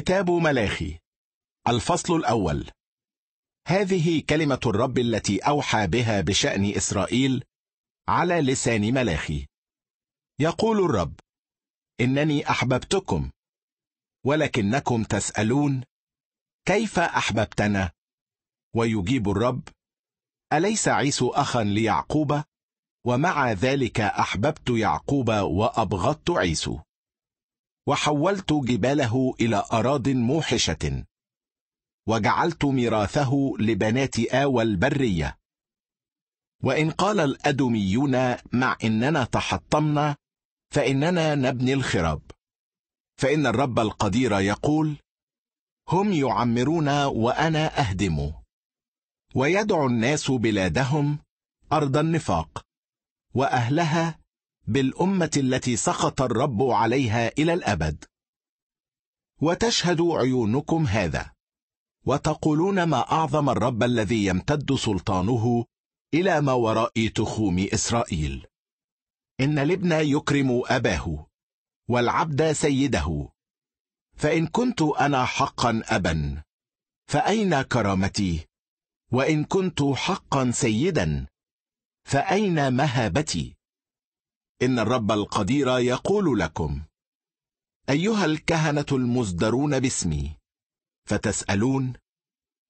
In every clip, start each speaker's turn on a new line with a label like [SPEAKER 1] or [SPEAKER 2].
[SPEAKER 1] كتاب ملاخي الفصل الأول هذه كلمة الرب التي أوحى بها بشأن إسرائيل على لسان ملاخي يقول الرب إنني أحببتكم ولكنكم تسألون كيف أحببتنا؟ ويجيب الرب أليس عيسو أخا ليعقوب؟ ومع ذلك أحببت يعقوب وأبغضت عيسو وحولت جباله الى اراض موحشه وجعلت ميراثه لبنات اوى البريه وان قال الادميون مع اننا تحطمنا فاننا نبني الخراب فان الرب القدير يقول هم يعمرون وانا اهدم ويدعو الناس بلادهم ارض النفاق واهلها بالأمة التي سخط الرب عليها إلى الأبد وتشهد عيونكم هذا وتقولون ما أعظم الرب الذي يمتد سلطانه إلى ما وراء تخوم إسرائيل إن الابن يكرم أباه والعبد سيده فإن كنت أنا حقا أبا فأين كرامتي وإن كنت حقا سيدا فأين مهابتي إن الرب القدير يقول لكم أيها الكهنة المزدرون باسمي فتسألون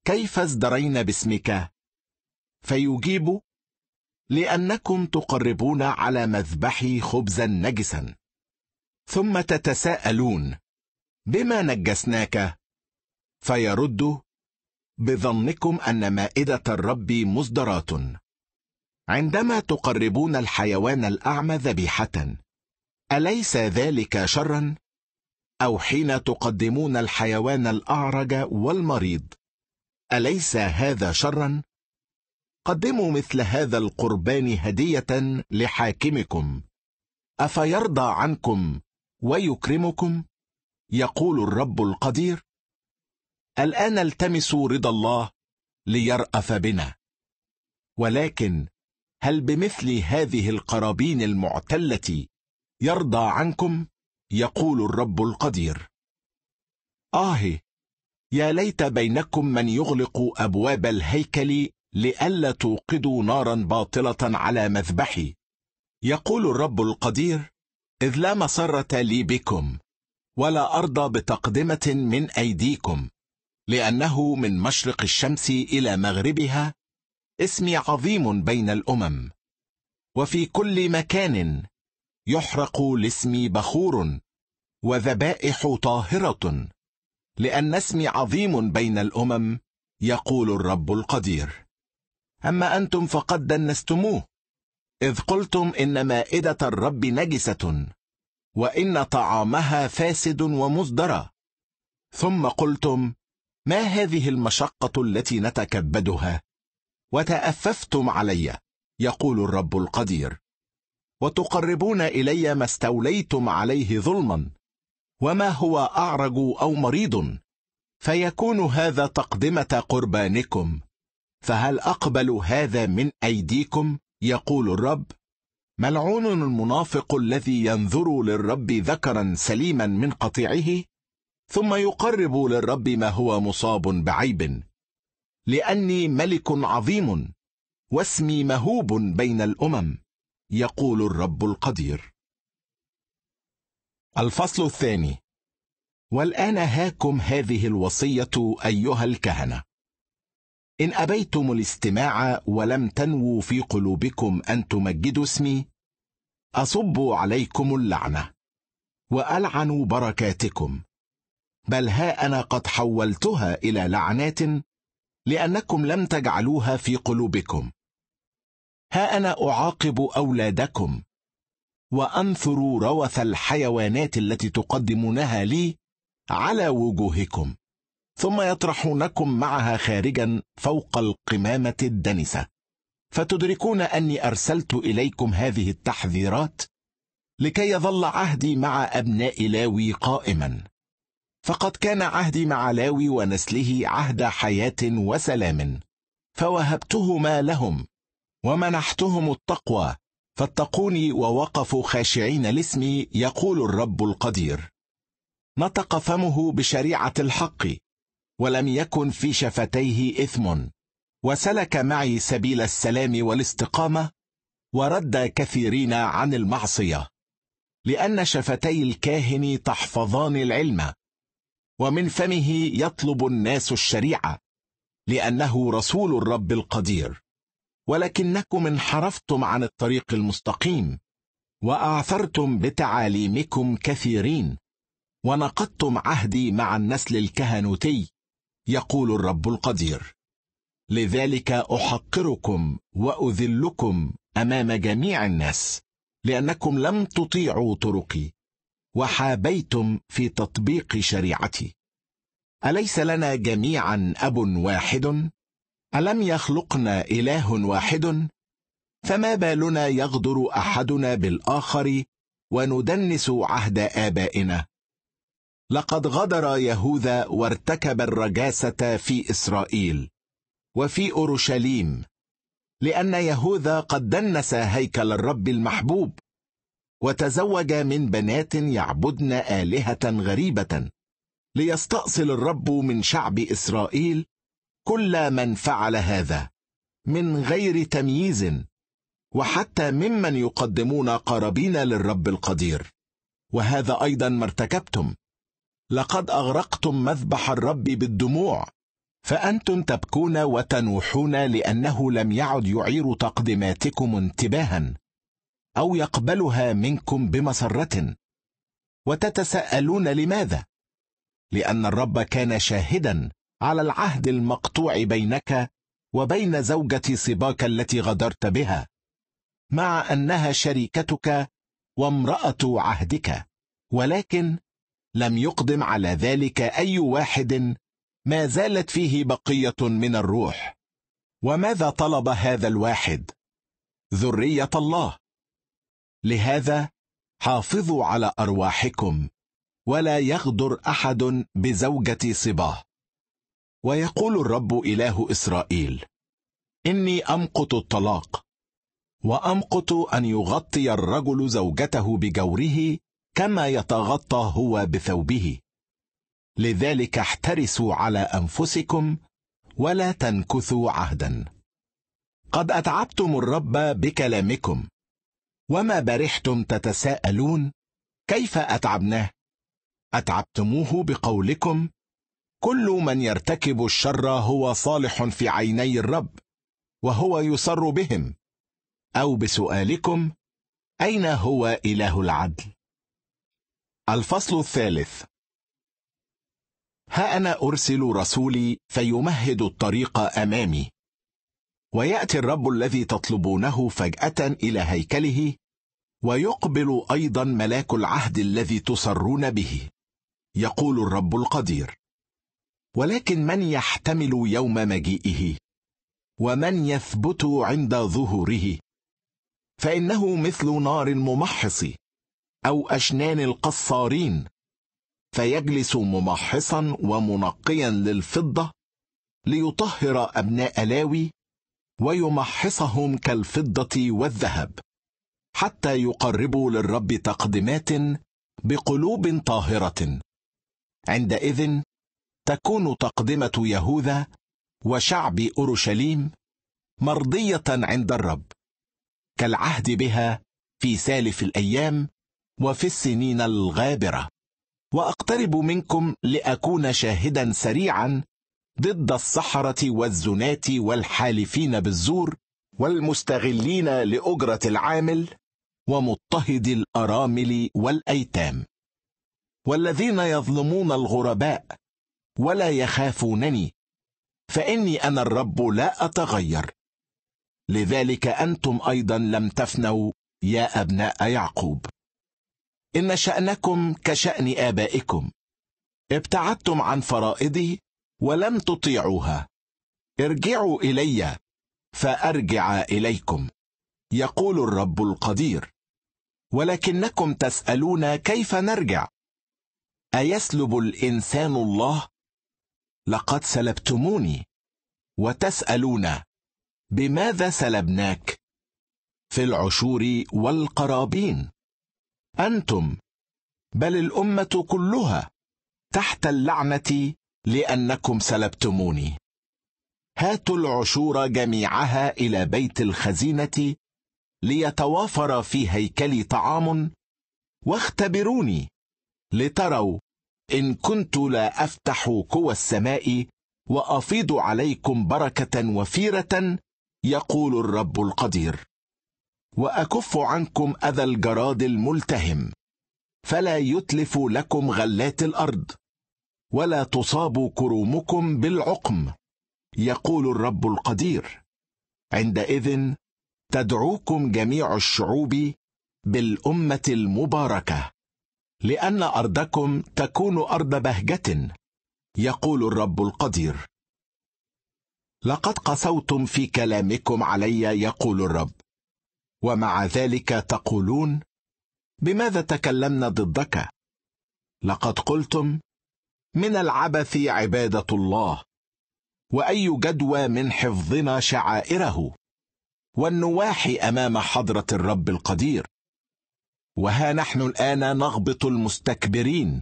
[SPEAKER 1] كيف ازدرينا باسمك فيجيب لأنكم تقربون على مذبحي خبزا نجسا ثم تتساءلون بما نجسناك فيرد بظنكم أن مائدة الرب مزدرات عندما تقربون الحيوان الاعمى ذبيحه اليس ذلك شرا او حين تقدمون الحيوان الاعرج والمريض اليس هذا شرا قدموا مثل هذا القربان هديه لحاكمكم افيرضى عنكم ويكرمكم يقول الرب القدير الان التمسوا رضا الله ليراف بنا ولكن هل بمثل هذه القرابين المعتله يرضى عنكم يقول الرب القدير آه يا ليت بينكم من يغلق أبواب الهيكل لئلا توقدوا نارا باطلة على مذبحي يقول الرب القدير إذ لا مسرة لي بكم ولا أرضى بتقدمة من أيديكم لأنه من مشرق الشمس إلى مغربها اسمي عظيم بين الامم وفي كل مكان يحرق لاسمي بخور وذبائح طاهره لان اسمي عظيم بين الامم يقول الرب القدير اما انتم فقد دنستموه اذ قلتم ان مائده الرب نجسه وان طعامها فاسد ومزدرى ثم قلتم ما هذه المشقه التي نتكبدها وتأففتم علي يقول الرب القدير وتقربون إلي ما استوليتم عليه ظلما وما هو أعرج أو مريض فيكون هذا تقدمة قربانكم فهل أقبل هذا من أيديكم يقول الرب ملعون المنافق الذي ينظر للرب ذكرا سليما من قطيعه ثم يقرب للرب ما هو مصاب بعيب لاني ملك عظيم واسمي مهوب بين الامم يقول الرب القدير الفصل الثاني والان هاكم هذه الوصيه ايها الكهنه ان ابيتم الاستماع ولم تنووا في قلوبكم ان تمجدوا اسمي اصب عليكم اللعنه والعن بركاتكم بل ها انا قد حولتها الى لعنات لانكم لم تجعلوها في قلوبكم ها انا اعاقب اولادكم وانثر روث الحيوانات التي تقدمونها لي على وجوهكم ثم يطرحونكم معها خارجا فوق القمامه الدنسه فتدركون اني ارسلت اليكم هذه التحذيرات لكي يظل عهدي مع ابناء لاوي قائما فقد كان عهدي مع لاوي ونسله عهد حياه وسلام فوهبتهما لهم ومنحتهم التقوى فاتقوني ووقفوا خاشعين لاسمي يقول الرب القدير نطق فمه بشريعه الحق ولم يكن في شفتيه اثم وسلك معي سبيل السلام والاستقامه ورد كثيرين عن المعصيه لان شفتي الكاهن تحفظان العلم ومن فمه يطلب الناس الشريعه لانه رسول الرب القدير ولكنكم انحرفتم عن الطريق المستقيم واعثرتم بتعاليمكم كثيرين ونقضتم عهدي مع النسل الكهنوتي يقول الرب القدير لذلك احقركم واذلكم امام جميع الناس لانكم لم تطيعوا طرقي وحابيتم في تطبيق شريعتي اليس لنا جميعا اب واحد الم يخلقنا اله واحد فما بالنا يغدر احدنا بالاخر وندنس عهد ابائنا لقد غدر يهوذا وارتكب الرجاسه في اسرائيل وفي اورشليم لان يهوذا قد دنس هيكل الرب المحبوب وتزوج من بنات يعبدن آلهة غريبة ليستأصل الرب من شعب إسرائيل كل من فعل هذا من غير تمييز وحتى ممن يقدمون قرابين للرب القدير وهذا أيضا ما ارتكبتم لقد أغرقتم مذبح الرب بالدموع فأنتم تبكون وتنوحون لأنه لم يعد يعير تقدماتكم انتباها أو يقبلها منكم بمسرة وتتساءلون لماذا؟ لأن الرب كان شاهدا على العهد المقطوع بينك وبين زوجة صباك التي غدرت بها مع أنها شريكتك وامرأة عهدك ولكن لم يقدم على ذلك أي واحد ما زالت فيه بقية من الروح وماذا طلب هذا الواحد؟ ذرية الله لهذا حافظوا على أرواحكم ولا يغدر أحد بزوجة صباه ويقول الرب إله إسرائيل إني أمقت الطلاق وأمقت أن يغطي الرجل زوجته بجوره كما يتغطى هو بثوبه لذلك احترسوا على أنفسكم ولا تنكثوا عهدا قد أتعبتم الرب بكلامكم وما برحتم تتساءلون كيف أتعبناه أتعبتموه بقولكم كل من يرتكب الشر هو صالح في عيني الرب وهو يسر بهم أو بسؤالكم أين هو إله العدل؟ الفصل الثالث ها أنا أرسل رسولي فيمهد الطريق أمامي وياتي الرب الذي تطلبونه فجاه الى هيكله ويقبل ايضا ملاك العهد الذي تصرون به يقول الرب القدير ولكن من يحتمل يوم مجيئه ومن يثبت عند ظهوره فانه مثل نار الممحص او اشنان القصارين فيجلس ممحصا ومنقيا للفضه ليطهر ابناء لاوي ويمحصهم كالفضه والذهب حتى يقربوا للرب تقدمات بقلوب طاهره عندئذ تكون تقدمه يهوذا وشعب اورشليم مرضيه عند الرب كالعهد بها في سالف الايام وفي السنين الغابره واقترب منكم لاكون شاهدا سريعا ضد السحرة والزناة والحالفين بالزور والمستغلين لأجرة العامل ومضطهدي الأرامل والأيتام والذين يظلمون الغرباء ولا يخافونني فإني أنا الرب لا أتغير لذلك أنتم أيضا لم تفنوا يا أبناء يعقوب إن شأنكم كشأن آبائكم ابتعدتم عن فرائضي ولم تطيعوها ارجعوا الي فارجع اليكم يقول الرب القدير ولكنكم تسالون كيف نرجع ايسلب الانسان الله لقد سلبتموني وتسالون بماذا سلبناك في العشور والقرابين انتم بل الامه كلها تحت اللعنه لأنكم سلبتموني هاتوا العشور جميعها إلى بيت الخزينة ليتوافر في هيكلي طعام واختبروني لتروا إن كنت لا أفتح قوى السماء وأفيض عليكم بركة وفيرة يقول الرب القدير وأكف عنكم أذى الجراد الملتهم فلا يتلف لكم غلات الأرض ولا تصاب كرومكم بالعقم يقول الرب القدير عندئذ تدعوكم جميع الشعوب بالامه المباركه لان ارضكم تكون ارض بهجه يقول الرب القدير لقد قسوتم في كلامكم علي يقول الرب ومع ذلك تقولون بماذا تكلمنا ضدك لقد قلتم من العبث عباده الله واي جدوى من حفظنا شعائره والنواحي امام حضره الرب القدير وها نحن الان نغبط المستكبرين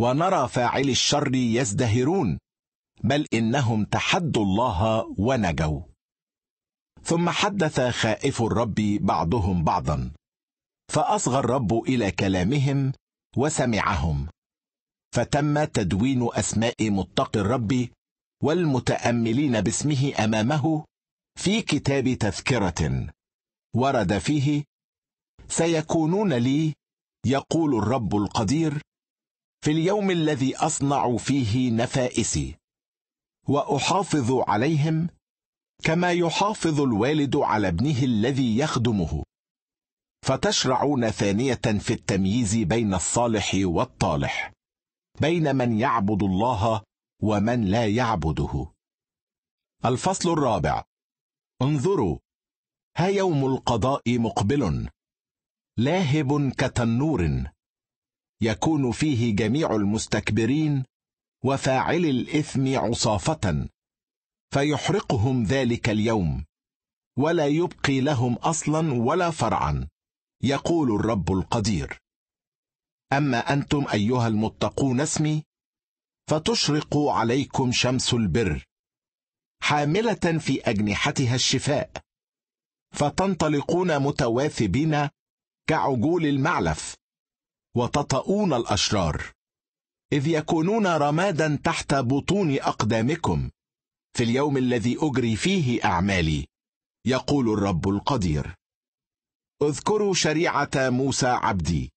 [SPEAKER 1] ونرى فاعلي الشر يزدهرون بل انهم تحدوا الله ونجوا ثم حدث خائف الرب بعضهم بعضا فاصغى الرب الى كلامهم وسمعهم فتم تدوين أسماء متقي الرب والمتأملين باسمه أمامه في كتاب تذكرة ورد فيه سيكونون لي يقول الرب القدير في اليوم الذي أصنع فيه نفائسي وأحافظ عليهم كما يحافظ الوالد على ابنه الذي يخدمه فتشرعون ثانية في التمييز بين الصالح والطالح بين من يعبد الله ومن لا يعبده الفصل الرابع انظروا ها يوم القضاء مقبل لاهب كتنور يكون فيه جميع المستكبرين وفاعل الاثم عصافه فيحرقهم ذلك اليوم ولا يبقي لهم اصلا ولا فرعا يقول الرب القدير اما انتم ايها المتقون اسمي فتشرق عليكم شمس البر حامله في اجنحتها الشفاء فتنطلقون متواثبين كعجول المعلف وتطؤون الاشرار اذ يكونون رمادا تحت بطون اقدامكم في اليوم الذي اجري فيه اعمالي يقول الرب القدير اذكروا شريعه موسى عبدي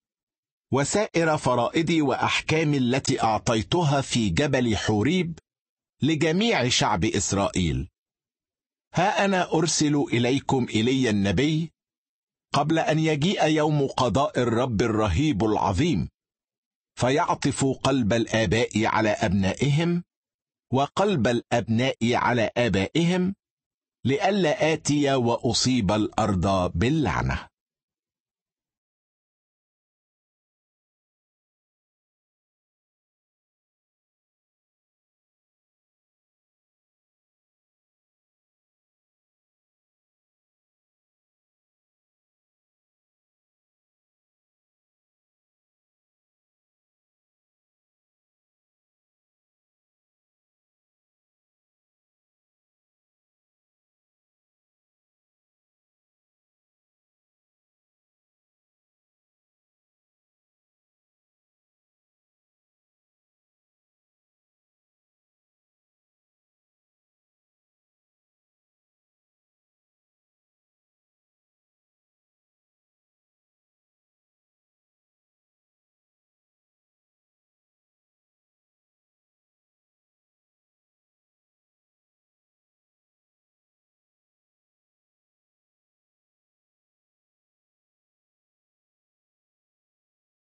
[SPEAKER 1] وسائر فرائضي واحكامي التي اعطيتها في جبل حوريب لجميع شعب اسرائيل ها انا ارسل اليكم الي النبي قبل ان يجيء يوم قضاء الرب الرهيب العظيم فيعطف قلب الاباء على ابنائهم وقلب الابناء على ابائهم لئلا اتي واصيب الارض باللعنه